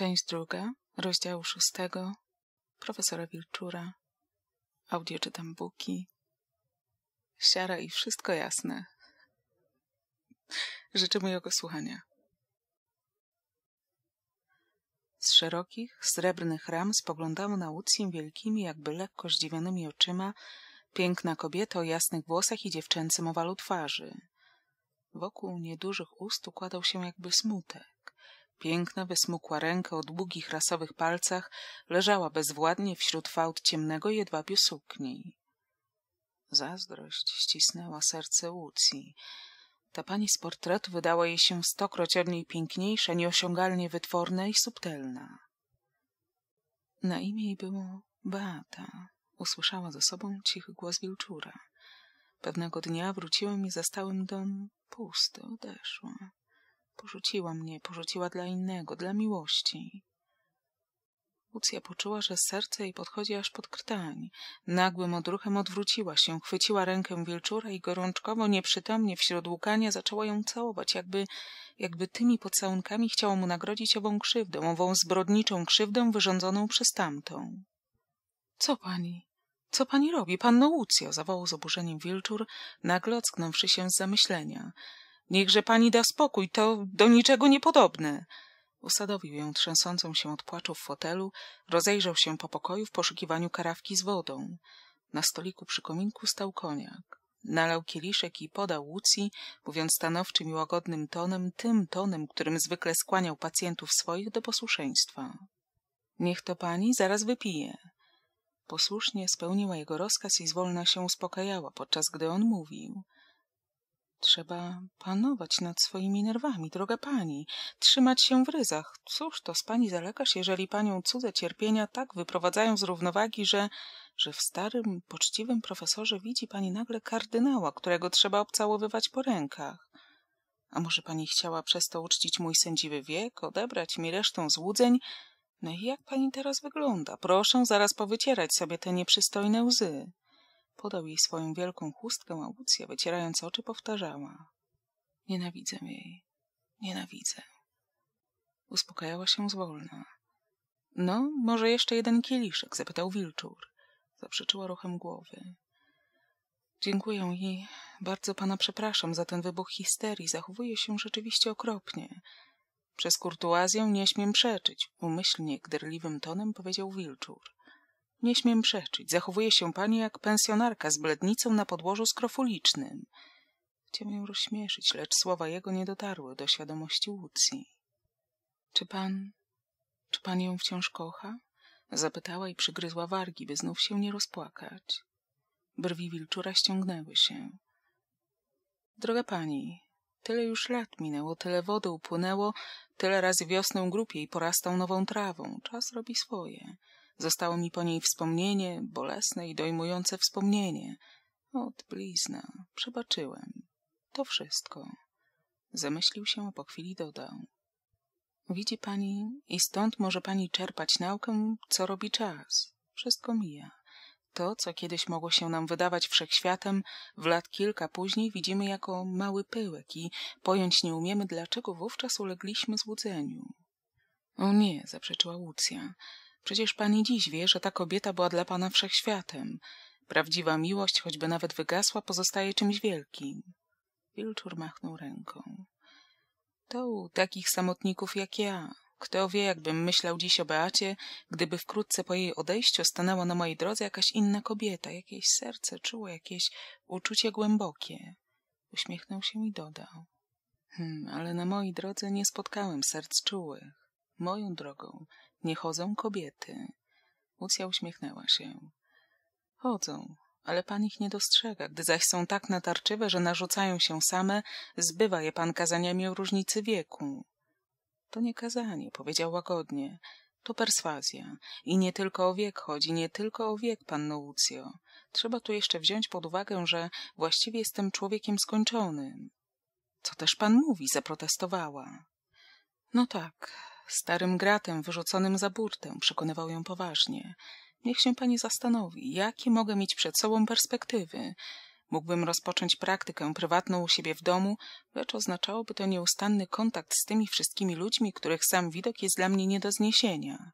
Część druga, rozdziału szóstego, profesora Wilczura. Audio czytam buki. Siara i wszystko jasne. Życzę mojego słuchania. Z szerokich, srebrnych ram spoglądała na Łucję wielkimi, jakby lekko zdziwionymi oczyma piękna kobieta o jasnych włosach i dziewczęcym owalu twarzy. Wokół niedużych ust układał się jakby smutek. Piękna, wysmukła ręka o długich rasowych palcach leżała bezwładnie wśród fałd ciemnego jedwabiu sukni. Zazdrość ścisnęła serce Łucji. Ta pani z portretu wydała jej się stokroć od niej piękniejsza, nieosiągalnie wytworna i subtelna. Na imię jej było Beata. Usłyszała za sobą cichy głos wilczura. Pewnego dnia wróciłem i zastałem dom pusty, odeszła. Porzuciła mnie, porzuciła dla innego, dla miłości. Lucja poczuła, że serce jej podchodzi aż pod krtań. Nagłym odruchem odwróciła się, chwyciła rękę wilczura i gorączkowo, nieprzytomnie, wśród łkania zaczęła ją całować, jakby, jakby tymi pocałunkami chciała mu nagrodzić ową krzywdę, ową zbrodniczą krzywdę wyrządzoną przez tamtą. — Co pani? Co pani robi? Panno Łucjo! — zawołał z oburzeniem wilczur, nagle ocknąwszy się z zamyślenia. Niechże pani da spokój, to do niczego niepodobne. Usadowił ją trzęsącą się od płaczu w fotelu, rozejrzał się po pokoju w poszukiwaniu karafki z wodą. Na stoliku przy kominku stał koniak. Nalał kieliszek i podał Łucji, mówiąc stanowczym i łagodnym tonem, tym tonem, którym zwykle skłaniał pacjentów swoich do posłuszeństwa. Niech to pani zaraz wypije. Posłusznie spełniła jego rozkaz i zwolna się uspokajała, podczas gdy on mówił. Trzeba panować nad swoimi nerwami, droga pani, trzymać się w ryzach. Cóż to z pani za jeżeli panią cudze cierpienia tak wyprowadzają z równowagi, że, że w starym, poczciwym profesorze widzi pani nagle kardynała, którego trzeba obcałowywać po rękach. A może pani chciała przez to uczcić mój sędziwy wiek, odebrać mi resztę złudzeń? No i jak pani teraz wygląda? Proszę zaraz powycierać sobie te nieprzystojne łzy. Podał jej swoją wielką chustkę, a Łucja, wycierając oczy, powtarzała. Nienawidzę jej. Nienawidzę. Uspokajała się zwolna. No, może jeszcze jeden kieliszek, zapytał Wilczur. Zaprzeczyła ruchem głowy. Dziękuję i bardzo pana przepraszam za ten wybuch histerii. Zachowuję się rzeczywiście okropnie. Przez kurtuazję nie śmiem przeczyć, umyślnie gderliwym tonem powiedział Wilczur. Nie śmiem przeczyć. Zachowuje się pani jak pensjonarka z blednicą na podłożu skrofulicznym. Chciałem ją rozśmieszyć, lecz słowa jego nie dotarły do świadomości Łucji. Czy pan... czy pan ją wciąż kocha? Zapytała i przygryzła wargi, by znów się nie rozpłakać. Brwi wilczura ściągnęły się. Droga pani, tyle już lat minęło, tyle wody upłynęło, tyle razy wiosnę grób jej porastał nową trawą. Czas robi swoje. Zostało mi po niej wspomnienie, bolesne i dojmujące wspomnienie. Od blizna. Przebaczyłem. To wszystko. Zamyślił się, a po chwili dodał. Widzi pani i stąd może pani czerpać naukę, co robi czas. Wszystko mija. To, co kiedyś mogło się nam wydawać wszechświatem, w lat kilka później widzimy jako mały pyłek i pojąć nie umiemy, dlaczego wówczas ulegliśmy złudzeniu. O nie, zaprzeczyła Łucja. Przecież pani dziś wie, że ta kobieta była dla pana wszechświatem. Prawdziwa miłość, choćby nawet wygasła, pozostaje czymś wielkim. Wilczur machnął ręką. To u takich samotników jak ja. Kto wie, jakbym myślał dziś o Beacie, gdyby wkrótce po jej odejściu stanęła na mojej drodze jakaś inna kobieta, jakieś serce czuło, jakieś uczucie głębokie. Uśmiechnął się i dodał. Hmm, ale na mojej drodze nie spotkałem serc czułych. Moją drogą nie chodzą kobiety. Lucja uśmiechnęła się. Chodzą, ale pan ich nie dostrzega. Gdy zaś są tak natarczywe, że narzucają się same, zbywa je pan kazaniami o różnicy wieku. To nie kazanie, powiedział łagodnie. To perswazja. I nie tylko o wiek chodzi, nie tylko o wiek, panno Lucjo. Trzeba tu jeszcze wziąć pod uwagę, że właściwie jestem człowiekiem skończonym. Co też pan mówi, zaprotestowała. No tak, starym gratem wyrzuconym za burtę, przekonywał ją poważnie. Niech się pani zastanowi, jakie mogę mieć przed sobą perspektywy. Mógłbym rozpocząć praktykę prywatną u siebie w domu, lecz oznaczałoby to nieustanny kontakt z tymi wszystkimi ludźmi, których sam widok jest dla mnie nie do zniesienia.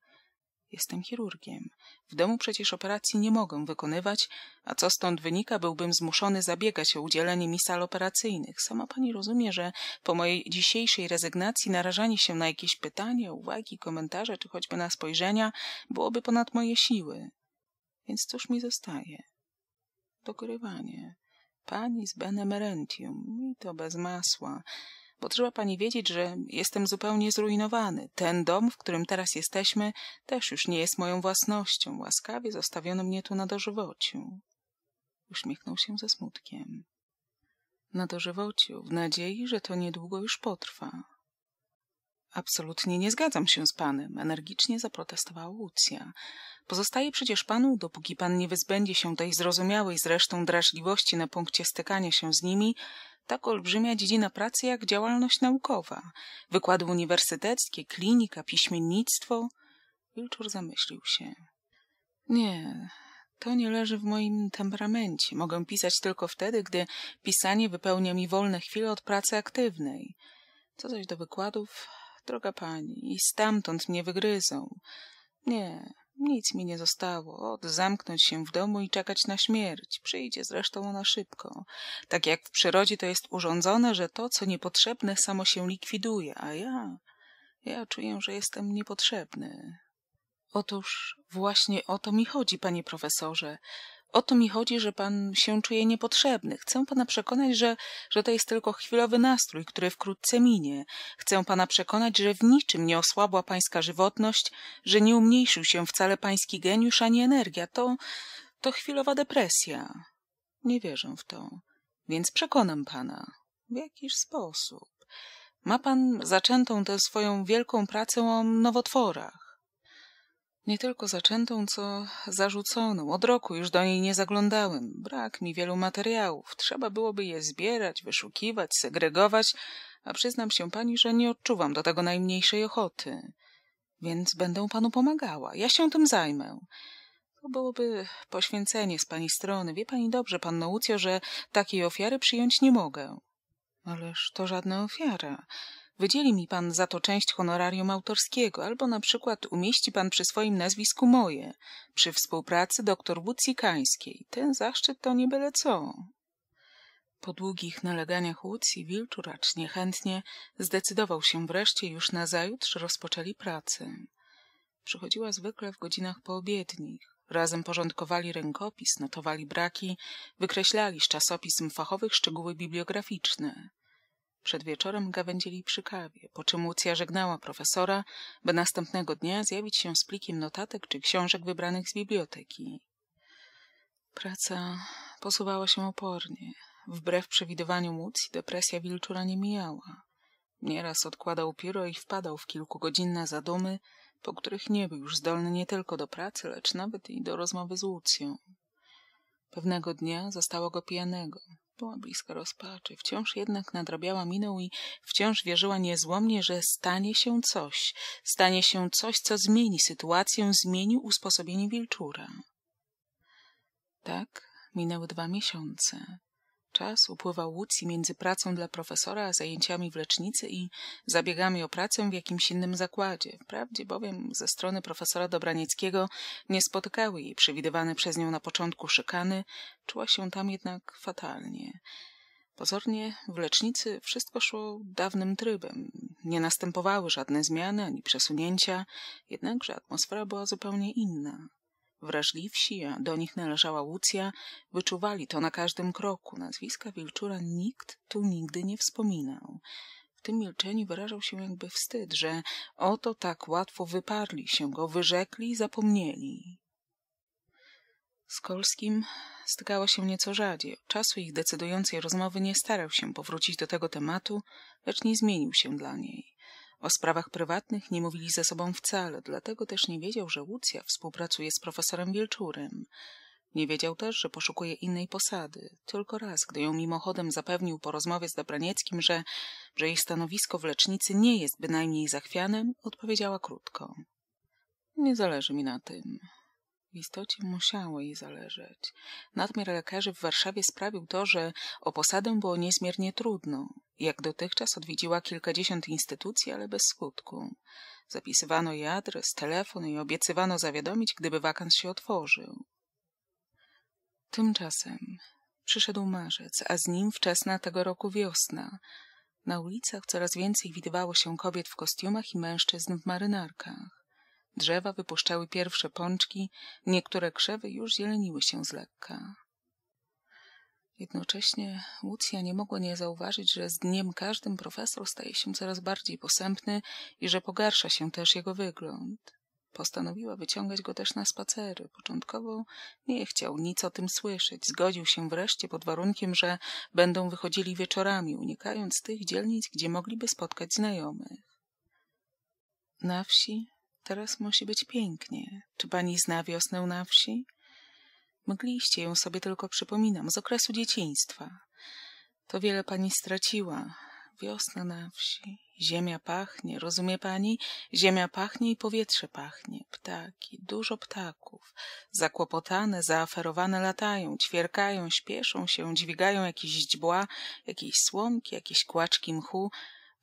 Jestem chirurgiem. W domu przecież operacji nie mogę wykonywać, a co stąd wynika, byłbym zmuszony zabiegać o udzielenie mi sal operacyjnych. Sama pani rozumie, że po mojej dzisiejszej rezygnacji narażanie się na jakieś pytanie, uwagi, komentarze czy choćby na spojrzenia byłoby ponad moje siły. Więc cóż mi zostaje? Dogrywanie. Pani z benemerentium. I to bez masła. Potrzeba pani wiedzieć, że jestem zupełnie zrujnowany. Ten dom, w którym teraz jesteśmy, też już nie jest moją własnością. Łaskawie zostawiono mnie tu na dożywociu. Uśmiechnął się ze smutkiem. Na dożywociu, w nadziei, że to niedługo już potrwa. Absolutnie nie zgadzam się z panem, energicznie zaprotestowała Lucja. Pozostaje przecież panu, dopóki pan nie wyzbędzie się tej zrozumiałej zresztą drażliwości na punkcie stykania się z nimi, tak olbrzymia dziedzina pracy jak działalność naukowa. Wykłady uniwersyteckie, klinika, piśmiennictwo. Wilczur zamyślił się. Nie, to nie leży w moim temperamencie. Mogę pisać tylko wtedy, gdy pisanie wypełnia mi wolne chwile od pracy aktywnej. Co zaś do wykładów, droga pani, i stamtąd mnie wygryzą. Nie, nic mi nie zostało. Od zamknąć się w domu i czekać na śmierć. Przyjdzie zresztą ona szybko. Tak jak w przyrodzie to jest urządzone, że to, co niepotrzebne, samo się likwiduje, a ja... Ja czuję, że jestem niepotrzebny. Otóż właśnie o to mi chodzi, panie profesorze o to mi chodzi, że pan się czuje niepotrzebny. Chcę pana przekonać, że, że to jest tylko chwilowy nastrój, który wkrótce minie. Chcę pana przekonać, że w niczym nie osłabła pańska żywotność, że nie umniejszył się wcale pański geniusz ani energia. To, to chwilowa depresja. Nie wierzę w to, więc przekonam pana. W jakiś sposób. Ma pan zaczętą tę swoją wielką pracę o nowotworach. Nie tylko zaczętą, co zarzuconą. Od roku już do niej nie zaglądałem. Brak mi wielu materiałów. Trzeba byłoby je zbierać, wyszukiwać, segregować, a przyznam się pani, że nie odczuwam do tego najmniejszej ochoty. Więc będę panu pomagała. Ja się tym zajmę. To byłoby poświęcenie z pani strony. Wie pani dobrze, pan Łucjo, że takiej ofiary przyjąć nie mogę. Ależ to żadna ofiara. Wydzieli mi pan za to część honorarium autorskiego, albo na przykład umieści pan przy swoim nazwisku moje, przy współpracy doktor Łucikańskiej. Ten zaszczyt to nie byle co. Po długich naleganiach Łucji Wilczu acz niechętnie, zdecydował się wreszcie już nazajutrz rozpoczęli pracę. Przychodziła zwykle w godzinach poobiednich. Razem porządkowali rękopis, notowali braki, wykreślali z czasopism fachowych szczegóły bibliograficzne. Przed wieczorem gawędzili przy kawie, po czym Łucja żegnała profesora, by następnego dnia zjawić się z plikiem notatek czy książek wybranych z biblioteki. Praca posuwała się opornie. Wbrew przewidywaniu Łucji depresja wilczura nie mijała. Nieraz odkładał pióro i wpadał w kilkugodzinne zadumy, po których nie był już zdolny nie tylko do pracy, lecz nawet i do rozmowy z Łucją. Pewnego dnia zostało go pijanego. Była bliska rozpaczy, wciąż jednak nadrabiała minął i wciąż wierzyła niezłomnie, że stanie się coś, stanie się coś, co zmieni sytuację, zmieni usposobienie wilczura. Tak minęły dwa miesiące. Czas upływał Łucji między pracą dla profesora, zajęciami w lecznicy i zabiegami o pracę w jakimś innym zakładzie. Wprawdzie bowiem ze strony profesora Dobranieckiego nie spotykały jej przewidywane przez nią na początku szykany, czuła się tam jednak fatalnie. Pozornie w lecznicy wszystko szło dawnym trybem. Nie następowały żadne zmiany ani przesunięcia, jednakże atmosfera była zupełnie inna. Wrażliwsi, a do nich należała Łucja, wyczuwali to na każdym kroku. Nazwiska Wilczura nikt tu nigdy nie wspominał. W tym milczeniu wyrażał się jakby wstyd, że oto tak łatwo wyparli się go, wyrzekli i zapomnieli. Z Kolskim stykała się nieco rzadziej. Od czasu ich decydującej rozmowy nie starał się powrócić do tego tematu, lecz nie zmienił się dla niej. O sprawach prywatnych nie mówili ze sobą wcale, dlatego też nie wiedział, że Łucja współpracuje z profesorem Wilczurem. Nie wiedział też, że poszukuje innej posady. Tylko raz, gdy ją mimochodem zapewnił po rozmowie z Dobranieckim, że, że jej stanowisko w lecznicy nie jest bynajmniej zachwianem, odpowiedziała krótko. Nie zależy mi na tym. W istocie musiało jej zależeć. Nadmiar lekarzy w Warszawie sprawił to, że o posadę było niezmiernie trudno. Jak dotychczas odwiedziła kilkadziesiąt instytucji, ale bez skutku. Zapisywano jej adres, telefon i obiecywano zawiadomić, gdyby wakans się otworzył. Tymczasem przyszedł marzec, a z nim wczesna tego roku wiosna. Na ulicach coraz więcej widywało się kobiet w kostiumach i mężczyzn w marynarkach. Drzewa wypuszczały pierwsze pączki, niektóre krzewy już zieleniły się z lekka. Jednocześnie Łucja nie mogła nie zauważyć, że z dniem każdym profesor staje się coraz bardziej posępny i że pogarsza się też jego wygląd. Postanowiła wyciągać go też na spacery. Początkowo nie chciał nic o tym słyszeć. Zgodził się wreszcie pod warunkiem, że będą wychodzili wieczorami, unikając tych dzielnic, gdzie mogliby spotkać znajomych. Na wsi Teraz musi być pięknie. Czy pani zna wiosnę na wsi? Mgliście ją sobie tylko przypominam, z okresu dzieciństwa. To wiele pani straciła. Wiosna na wsi. Ziemia pachnie, rozumie pani? Ziemia pachnie i powietrze pachnie. Ptaki, dużo ptaków. Zakłopotane, zaaferowane latają, ćwierkają, śpieszą się, dźwigają jakieś źdźbła, jakieś słomki, jakieś kłaczki mchu,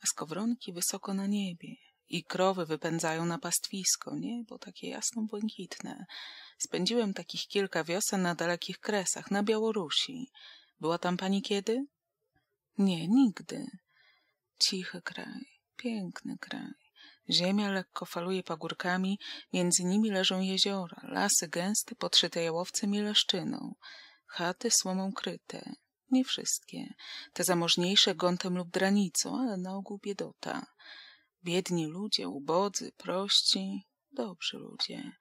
a skowronki wysoko na niebie i krowy wypędzają na pastwisko, nie? Bo takie jasno-błękitne. Spędziłem takich kilka wiosen na dalekich kresach, na Białorusi. Była tam pani kiedy? Nie, nigdy. Cichy kraj, piękny kraj. Ziemia lekko faluje pagórkami, między nimi leżą jeziora, lasy gęste, podszyte jałowcem i leszczyną, chaty słomą kryte. Nie wszystkie. Te zamożniejsze gątem lub dranicą, ale na ogół biedota. Biedni ludzie, ubodzy, prości, dobrzy ludzie.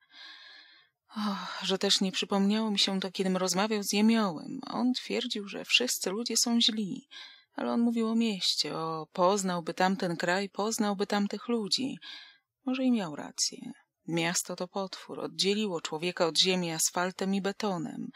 Och, że też nie przypomniało mi się to, kiedym rozmawiał z Jemiołem. On twierdził, że wszyscy ludzie są źli, ale on mówił o mieście, o poznałby tamten kraj, poznałby tamtych ludzi. Może i miał rację. Miasto to potwór, oddzieliło człowieka od ziemi asfaltem i betonem.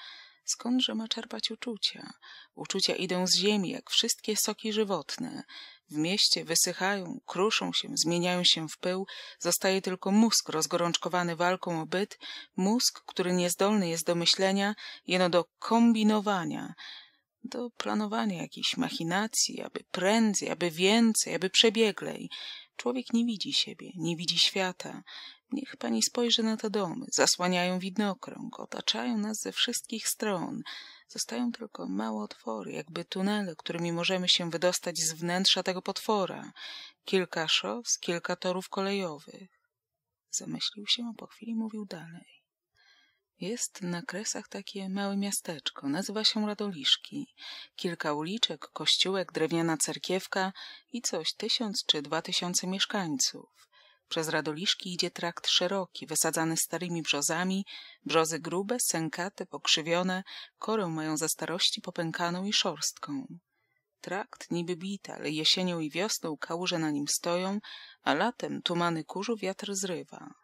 Skądże ma czerpać uczucia? Uczucia idą z ziemi, jak wszystkie soki żywotne. W mieście wysychają, kruszą się, zmieniają się w pył, zostaje tylko mózg rozgorączkowany walką o byt, mózg, który niezdolny jest do myślenia, jeno do kombinowania, do planowania jakichś machinacji, aby prędzej, aby więcej, aby przebieglej. Człowiek nie widzi siebie, nie widzi świata. Niech pani spojrzy na te domy. Zasłaniają widnokrąg, otaczają nas ze wszystkich stron. Zostają tylko małe otwory, jakby tunele, którymi możemy się wydostać z wnętrza tego potwora. Kilka szos, kilka torów kolejowych. Zamyślił się, a po chwili mówił dalej. Jest na Kresach takie małe miasteczko, nazywa się Radoliszki. Kilka uliczek, kościółek, drewniana cerkiewka i coś tysiąc czy dwa tysiące mieszkańców. Przez Radoliszki idzie trakt szeroki, wysadzany starymi brzozami, brzozy grube, sękate, pokrzywione, korę mają ze starości popękaną i szorstką. Trakt niby bita, ale jesienią i wiosną kałuże na nim stoją, a latem tumany kurzu wiatr zrywa.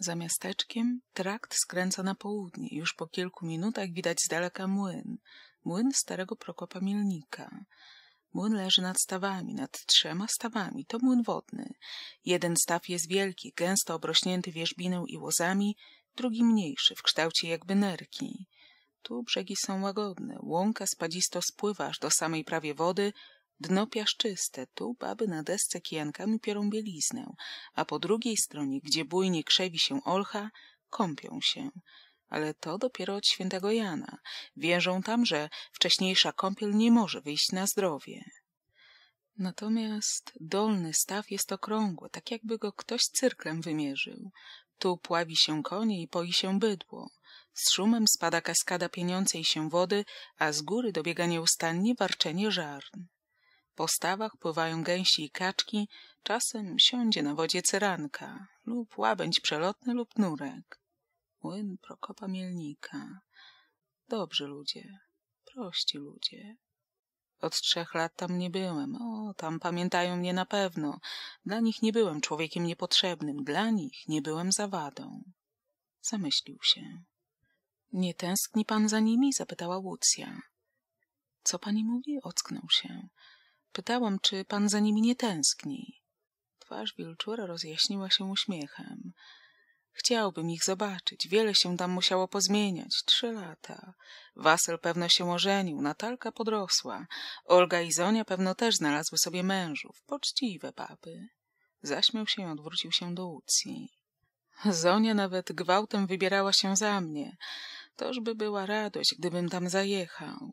Za miasteczkiem trakt skręca na południe. Już po kilku minutach widać z daleka młyn. Młyn starego Prokopa Milnika. Młyn leży nad stawami, nad trzema stawami. To młyn wodny. Jeden staw jest wielki, gęsto obrośnięty wierzbiną i łozami, drugi mniejszy, w kształcie jakby nerki. Tu brzegi są łagodne. Łąka spadzisto spływa aż do samej prawie wody, Dno piaszczyste, tu baby na desce kijankami piorą bieliznę, a po drugiej stronie, gdzie bujnie krzewi się olcha, kąpią się. Ale to dopiero od świętego Jana. Wierzą tam, że wcześniejsza kąpiel nie może wyjść na zdrowie. Natomiast dolny staw jest okrągły, tak jakby go ktoś cyrklem wymierzył. Tu pławi się konie i poi się bydło. Z szumem spada kaskada pieniącej się wody, a z góry dobiega nieustannie warczenie żarn. Po stawach pływają gęsi i kaczki, czasem siądzie na wodzie cyranka lub łabędź przelotny lub nurek. Młyn Prokopa Mielnika. Dobrzy ludzie, prości ludzie. Od trzech lat tam nie byłem. O, tam pamiętają mnie na pewno. Dla nich nie byłem człowiekiem niepotrzebnym. Dla nich nie byłem zawadą. Zamyślił się. Nie tęskni pan za nimi? zapytała Łucja. Co pani mówi? Ocknął się. Pytałam, czy pan za nimi nie tęskni. Twarz wilczura rozjaśniła się uśmiechem. Chciałbym ich zobaczyć. Wiele się tam musiało pozmieniać. Trzy lata. Wasel pewno się ożenił, Natalka podrosła. Olga i Zonia pewno też znalazły sobie mężów. Poczciwe baby. Zaśmiał się i odwrócił się do Ucji. Zonia nawet gwałtem wybierała się za mnie. Toż by była radość, gdybym tam zajechał.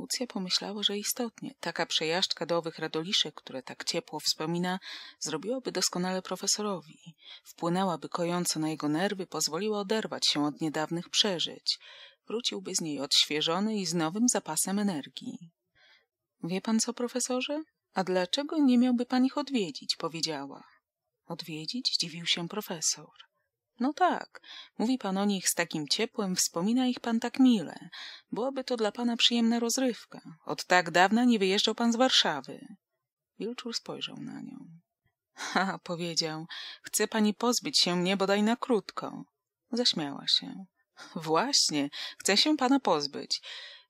Lucja pomyślała, że istotnie taka przejażdżka do owych radoliszek, które tak ciepło wspomina, zrobiłaby doskonale profesorowi. Wpłynęłaby kojąco na jego nerwy, pozwoliła oderwać się od niedawnych przeżyć. Wróciłby z niej odświeżony i z nowym zapasem energii. Wie pan co, profesorze? A dlaczego nie miałby pan ich odwiedzić? powiedziała. Odwiedzić? dziwił się profesor. No tak. Mówi pan o nich z takim ciepłem, wspomina ich pan tak mile. Byłaby to dla pana przyjemna rozrywka. Od tak dawna nie wyjeżdżał pan z Warszawy. Wilczur spojrzał na nią. Ha, powiedział. Chce pani pozbyć się mnie bodaj na krótko. Zaśmiała się. Właśnie, chcę się pana pozbyć.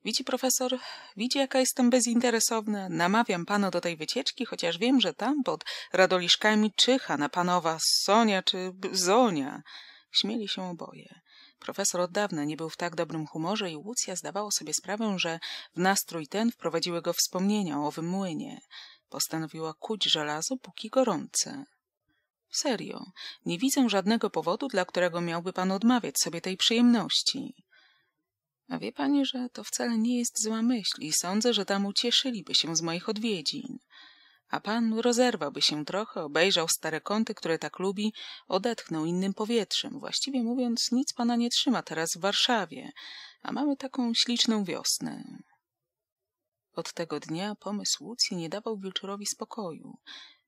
Widzi profesor, widzi jaka jestem bezinteresowna. Namawiam pana do tej wycieczki, chociaż wiem, że tam pod radoliszkami czyha na panowa Sonia czy Zonia. Śmieli się oboje. Profesor od dawna nie był w tak dobrym humorze i Łucja zdawało sobie sprawę, że w nastrój ten wprowadziły go wspomnienia o owym młynie. Postanowiła kuć żelazo, póki gorące. Serio, nie widzę żadnego powodu, dla którego miałby pan odmawiać sobie tej przyjemności. A wie pani, że to wcale nie jest zła myśl i sądzę, że tam ucieszyliby się z moich odwiedzin. A pan rozerwałby się trochę, obejrzał stare kąty, które tak lubi, odetchnął innym powietrzem. Właściwie mówiąc, nic pana nie trzyma teraz w Warszawie, a mamy taką śliczną wiosnę. Od tego dnia pomysł Łucji nie dawał Wilczorowi spokoju.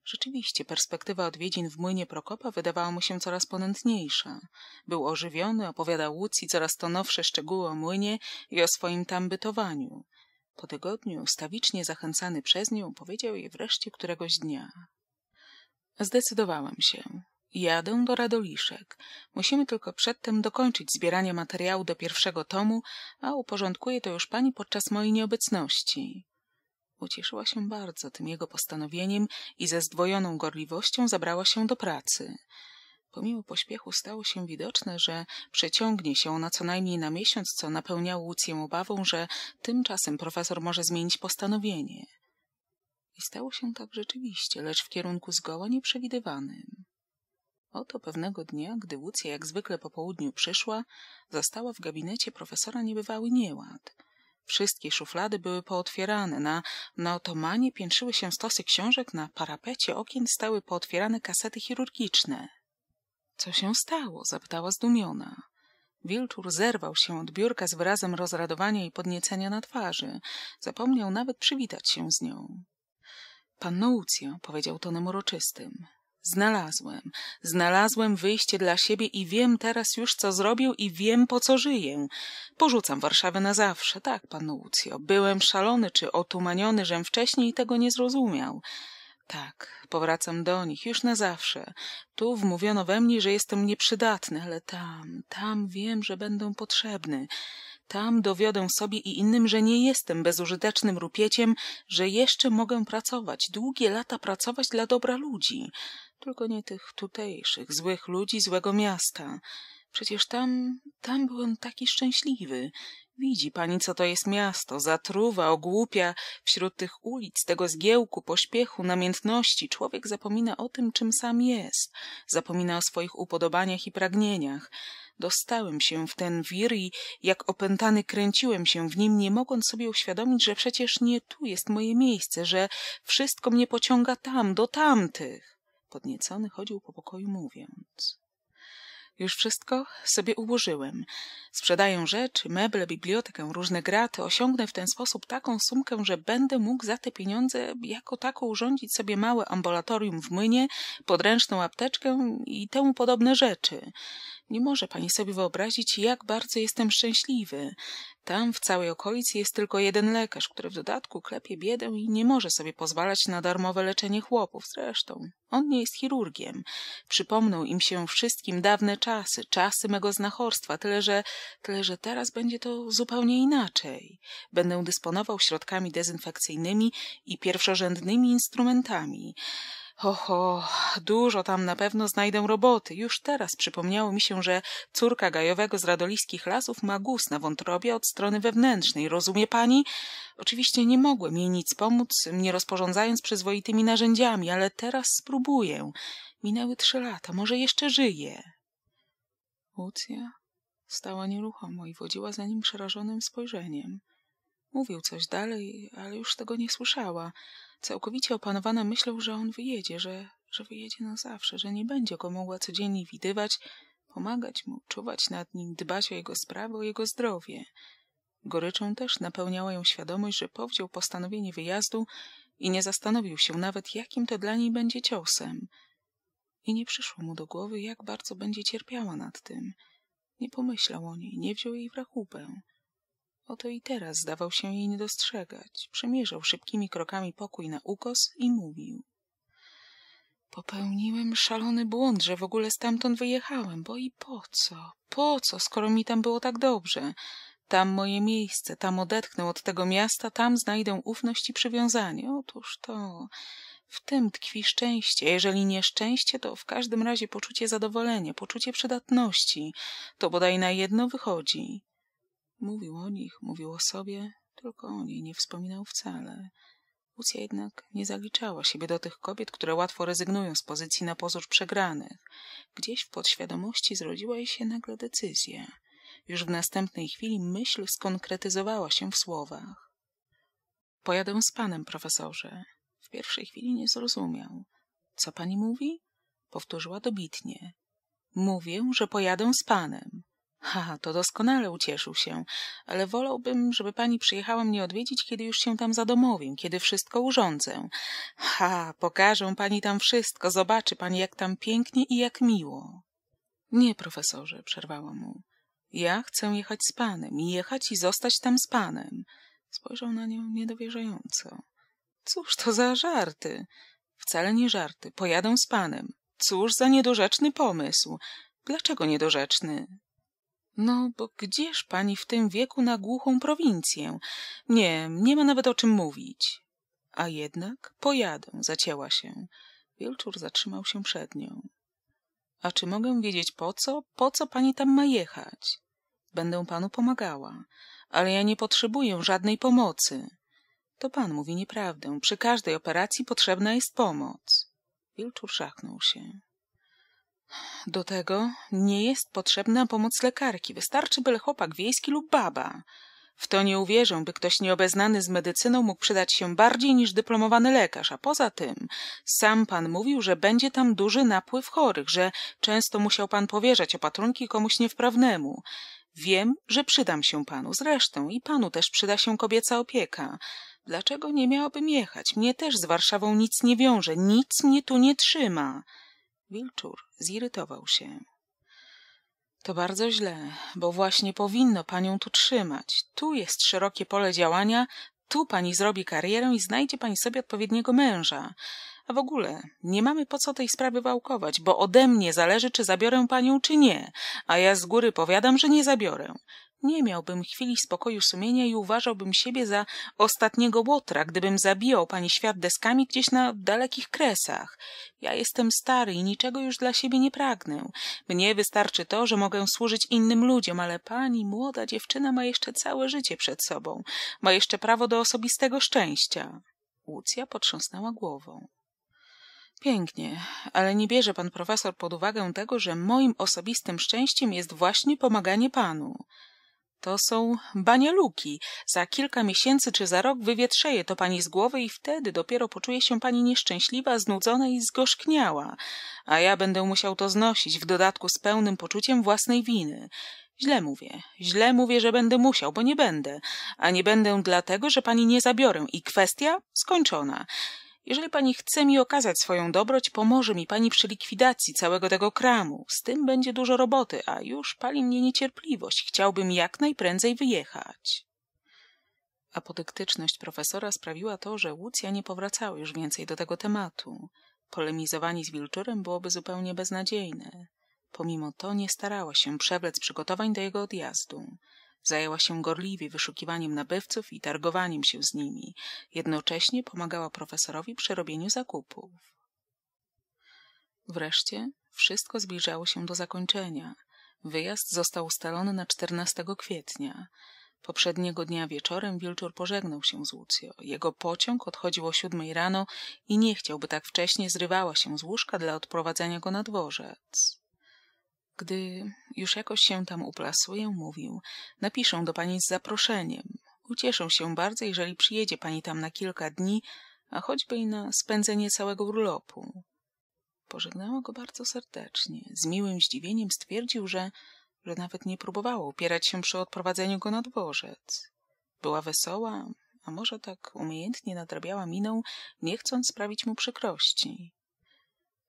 Rzeczywiście, perspektywa odwiedzin w młynie Prokopa wydawała mu się coraz ponętniejsza. Był ożywiony, opowiadał Łucji coraz to nowsze szczegóły o młynie i o swoim tam bytowaniu. Po tygodniu, stawicznie zachęcany przez nią, powiedział jej wreszcie któregoś dnia. Zdecydowałem się. Jadę do Radoliszek. Musimy tylko przedtem dokończyć zbieranie materiału do pierwszego tomu, a uporządkuję to już pani podczas mojej nieobecności. Ucieszyła się bardzo tym jego postanowieniem i ze zdwojoną gorliwością zabrała się do pracy. Pomimo pośpiechu stało się widoczne, że przeciągnie się ona co najmniej na miesiąc, co napełniało Łucję obawą, że tymczasem profesor może zmienić postanowienie. I stało się tak rzeczywiście, lecz w kierunku zgoła nieprzewidywanym. Oto pewnego dnia, gdy Łucja jak zwykle po południu przyszła, zastała w gabinecie profesora niebywały nieład – Wszystkie szuflady były pootwierane. Na, na otomanie piętrzyły się stosy książek, na parapecie okien stały pootwierane kasety chirurgiczne. Co się stało? zapytała zdumiona. Wilczur zerwał się od biurka z wyrazem rozradowania i podniecenia na twarzy. Zapomniał nawet przywitać się z nią. Pan Noucjo, powiedział tonem uroczystym. Znalazłem. Znalazłem wyjście dla siebie i wiem teraz już, co zrobię i wiem, po co żyję. Porzucam Warszawę na zawsze, tak, panu Lucio. Byłem szalony czy otumaniony, żem wcześniej tego nie zrozumiał. Tak, powracam do nich, już na zawsze. Tu wmówiono we mnie, że jestem nieprzydatny, ale tam, tam wiem, że będę potrzebny. Tam dowiodę sobie i innym, że nie jestem bezużytecznym rupieciem, że jeszcze mogę pracować, długie lata pracować dla dobra ludzi. Tylko nie tych tutejszych, złych ludzi, złego miasta. Przecież tam, tam byłem taki szczęśliwy. Widzi pani, co to jest miasto. Zatruwa, ogłupia. Wśród tych ulic, tego zgiełku, pośpiechu, namiętności człowiek zapomina o tym, czym sam jest. Zapomina o swoich upodobaniach i pragnieniach. Dostałem się w ten wir i jak opętany kręciłem się w nim, nie mogąc sobie uświadomić, że przecież nie tu jest moje miejsce, że wszystko mnie pociąga tam, do tamtych. Podniecony chodził po pokoju mówiąc. Już wszystko sobie ułożyłem. Sprzedaję rzeczy, meble, bibliotekę, różne graty. Osiągnę w ten sposób taką sumkę, że będę mógł za te pieniądze jako tako urządzić sobie małe ambulatorium w młynie, podręczną apteczkę i temu podobne rzeczy. Nie może pani sobie wyobrazić, jak bardzo jestem szczęśliwy. Tam, w całej okolicy, jest tylko jeden lekarz, który w dodatku klepie biedę i nie może sobie pozwalać na darmowe leczenie chłopów. Zresztą, on nie jest chirurgiem. Przypomną im się wszystkim dawne czasy, czasy mego znachorstwa, tyle że, tyle że teraz będzie to zupełnie inaczej. Będę dysponował środkami dezynfekcyjnymi i pierwszorzędnymi instrumentami. Oho, dużo tam na pewno znajdę roboty. Już teraz przypomniało mi się, że córka gajowego z radoliskich lasów ma gus na wątrobie od strony wewnętrznej. Rozumie pani? Oczywiście nie mogłem jej nic pomóc, nie rozporządzając przyzwoitymi narzędziami, ale teraz spróbuję. Minęły trzy lata, może jeszcze żyje. Lucja stała nieruchomo i wodziła za nim przerażonym spojrzeniem. Mówił coś dalej, ale już tego nie słyszała. Całkowicie opanowana myślą, że on wyjedzie, że, że wyjedzie na zawsze, że nie będzie go mogła codziennie widywać, pomagać mu, czuwać nad nim, dbać o jego sprawy, o jego zdrowie. Goryczą też napełniała ją świadomość, że powziął postanowienie wyjazdu i nie zastanowił się nawet, jakim to dla niej będzie ciosem. I nie przyszło mu do głowy, jak bardzo będzie cierpiała nad tym. Nie pomyślał o niej, nie wziął jej w rachubę. Oto i teraz zdawał się jej nie dostrzegać. Przemierzał szybkimi krokami pokój na ukos i mówił. Popełniłem szalony błąd, że w ogóle stamtąd wyjechałem, bo i po co? Po co, skoro mi tam było tak dobrze? Tam moje miejsce, tam odetchnę od tego miasta, tam znajdę ufność i przywiązanie. Otóż to... W tym tkwi szczęście. Jeżeli nie szczęście, to w każdym razie poczucie zadowolenia, poczucie przydatności. To bodaj na jedno wychodzi. Mówił o nich, mówił o sobie, tylko o niej nie wspominał wcale. Lucja jednak nie zaliczała siebie do tych kobiet, które łatwo rezygnują z pozycji na pozór przegranych. Gdzieś w podświadomości zrodziła jej się nagle decyzja. Już w następnej chwili myśl skonkretyzowała się w słowach. Pojadę z panem, profesorze. W pierwszej chwili nie zrozumiał. Co pani mówi? Powtórzyła dobitnie. Mówię, że pojadę z panem. Ha, to doskonale ucieszył się, ale wolałbym, żeby pani przyjechała mnie odwiedzić, kiedy już się tam zadomowię, kiedy wszystko urządzę. Ha, pokażę pani tam wszystko, zobaczy pani, jak tam pięknie i jak miło. Nie, profesorze, przerwała mu. Ja chcę jechać z panem i jechać i zostać tam z panem. Spojrzał na nią niedowierzająco. Cóż to za żarty? Wcale nie żarty. Pojadę z panem. Cóż za niedorzeczny pomysł. Dlaczego niedorzeczny? No, bo gdzież pani w tym wieku na głuchą prowincję? Nie, nie ma nawet o czym mówić. A jednak pojadę, zacięła się. Wielczur zatrzymał się przed nią. A czy mogę wiedzieć po co? Po co pani tam ma jechać? Będę panu pomagała, ale ja nie potrzebuję żadnej pomocy. To pan mówi nieprawdę. Przy każdej operacji potrzebna jest pomoc. Wilczur szachnął się. Do tego nie jest potrzebna pomoc lekarki, wystarczy byle chłopak wiejski lub baba. W to nie uwierzą, by ktoś nieobeznany z medycyną mógł przydać się bardziej niż dyplomowany lekarz, a poza tym sam pan mówił, że będzie tam duży napływ chorych, że często musiał pan powierzać opatrunki komuś niewprawnemu. Wiem, że przydam się panu, zresztą i panu też przyda się kobieca opieka. Dlaczego nie miałabym jechać? Mnie też z Warszawą nic nie wiąże, nic mnie tu nie trzyma. Wilczur Zirytował się. To bardzo źle, bo właśnie powinno panią tu trzymać. Tu jest szerokie pole działania, tu pani zrobi karierę i znajdzie pani sobie odpowiedniego męża. A w ogóle nie mamy po co tej sprawy wałkować, bo ode mnie zależy, czy zabiorę panią, czy nie, a ja z góry powiadam, że nie zabiorę. Nie miałbym chwili spokoju sumienia i uważałbym siebie za ostatniego łotra, gdybym zabijał pani świat deskami gdzieś na dalekich kresach. Ja jestem stary i niczego już dla siebie nie pragnę. Mnie wystarczy to, że mogę służyć innym ludziom, ale pani młoda dziewczyna ma jeszcze całe życie przed sobą. Ma jeszcze prawo do osobistego szczęścia. Łucja potrząsnęła głową. Pięknie, ale nie bierze pan profesor pod uwagę tego, że moim osobistym szczęściem jest właśnie pomaganie panu. To są banieluki. Za kilka miesięcy czy za rok wywietrzeje to pani z głowy i wtedy dopiero poczuje się pani nieszczęśliwa, znudzona i zgorzkniała. A ja będę musiał to znosić, w dodatku z pełnym poczuciem własnej winy. Źle mówię. Źle mówię, że będę musiał, bo nie będę. A nie będę dlatego, że pani nie zabiorę i kwestia skończona. Jeżeli pani chce mi okazać swoją dobroć, pomoże mi pani przy likwidacji całego tego kramu. Z tym będzie dużo roboty, a już pali mnie niecierpliwość. Chciałbym jak najprędzej wyjechać. Apodyktyczność profesora sprawiła to, że Łucja nie powracała już więcej do tego tematu. Polemizowanie z Wilczurem byłoby zupełnie beznadziejne. Pomimo to nie starała się przewlec przygotowań do jego odjazdu. Zajęła się gorliwie wyszukiwaniem nabywców i targowaniem się z nimi. Jednocześnie pomagała profesorowi przy robieniu zakupów. Wreszcie wszystko zbliżało się do zakończenia. Wyjazd został ustalony na 14 kwietnia. Poprzedniego dnia wieczorem Wilczur pożegnał się z Lucją. Jego pociąg odchodził o siódmej rano i nie chciałby tak wcześnie zrywała się z łóżka dla odprowadzenia go na dworzec. Gdy już jakoś się tam uplasuję, mówił, napiszę do pani z zaproszeniem. Ucieszę się bardzo, jeżeli przyjedzie pani tam na kilka dni, a choćby i na spędzenie całego urlopu. Pożegnała go bardzo serdecznie. Z miłym zdziwieniem stwierdził, że, że nawet nie próbowała upierać się przy odprowadzeniu go na dworzec. Była wesoła, a może tak umiejętnie nadrabiała miną, nie chcąc sprawić mu przykrości.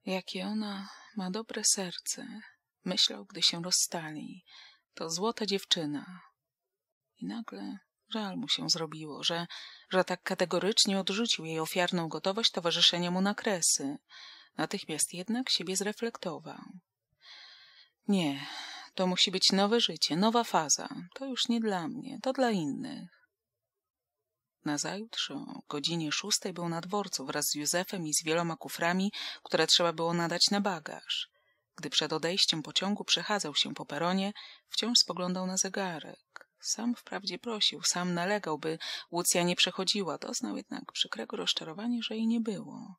Jakie ona ma dobre serce, Myślał, gdy się rozstali. To złota dziewczyna. I nagle żal mu się zrobiło, że, że tak kategorycznie odrzucił jej ofiarną gotowość towarzyszenia mu na kresy. Natychmiast jednak siebie zreflektował. Nie, to musi być nowe życie, nowa faza. To już nie dla mnie, to dla innych. Nazajutrz o godzinie szóstej był na dworcu wraz z Józefem i z wieloma kuframi, które trzeba było nadać na bagaż. Gdy przed odejściem pociągu przechadzał się po peronie, wciąż spoglądał na zegarek. Sam wprawdzie prosił, sam nalegał, by Łucja nie przechodziła, doznał jednak przykrego rozczarowania, że jej nie było.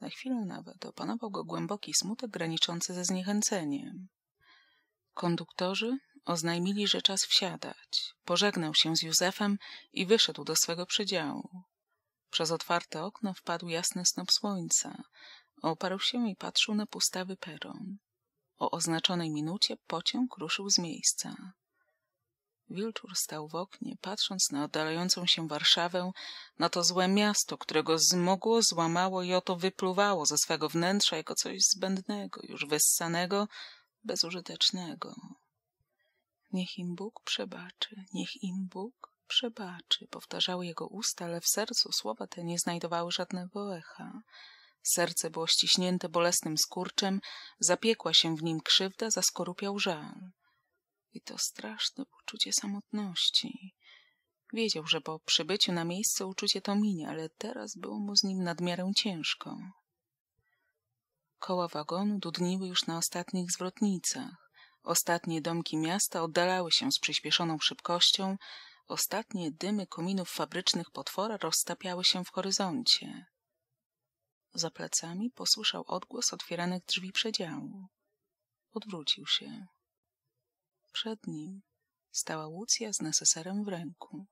Na chwilę nawet opanował go głęboki smutek graniczący ze zniechęceniem. Konduktorzy oznajmili, że czas wsiadać. Pożegnał się z Józefem i wyszedł do swego przydziału. Przez otwarte okno wpadł jasny snop słońca. Oparł się i patrzył na pustawy peron. O oznaczonej minucie pociąg ruszył z miejsca. Wilczur stał w oknie, patrząc na oddalającą się Warszawę, na to złe miasto, którego zmogło, złamało i oto wypluwało ze swego wnętrza jako coś zbędnego, już wyssanego, bezużytecznego. Niech im Bóg przebaczy, niech im Bóg przebaczy, powtarzały jego usta, ale w sercu słowa te nie znajdowały żadnego echa. Serce było ściśnięte bolesnym skurczem, zapiekła się w nim krzywda, zaskorupiał żal. I to straszne uczucie samotności. Wiedział, że po przybyciu na miejsce uczucie to minie, ale teraz było mu z nim nadmiarę ciężko. Koła wagonu dudniły już na ostatnich zwrotnicach. Ostatnie domki miasta oddalały się z przyspieszoną szybkością, ostatnie dymy kominów fabrycznych potwora rozstapiały się w horyzoncie. Za plecami posłyszał odgłos otwieranych drzwi przedziału. Odwrócił się. Przed nim stała Łucja z neseserem w ręku.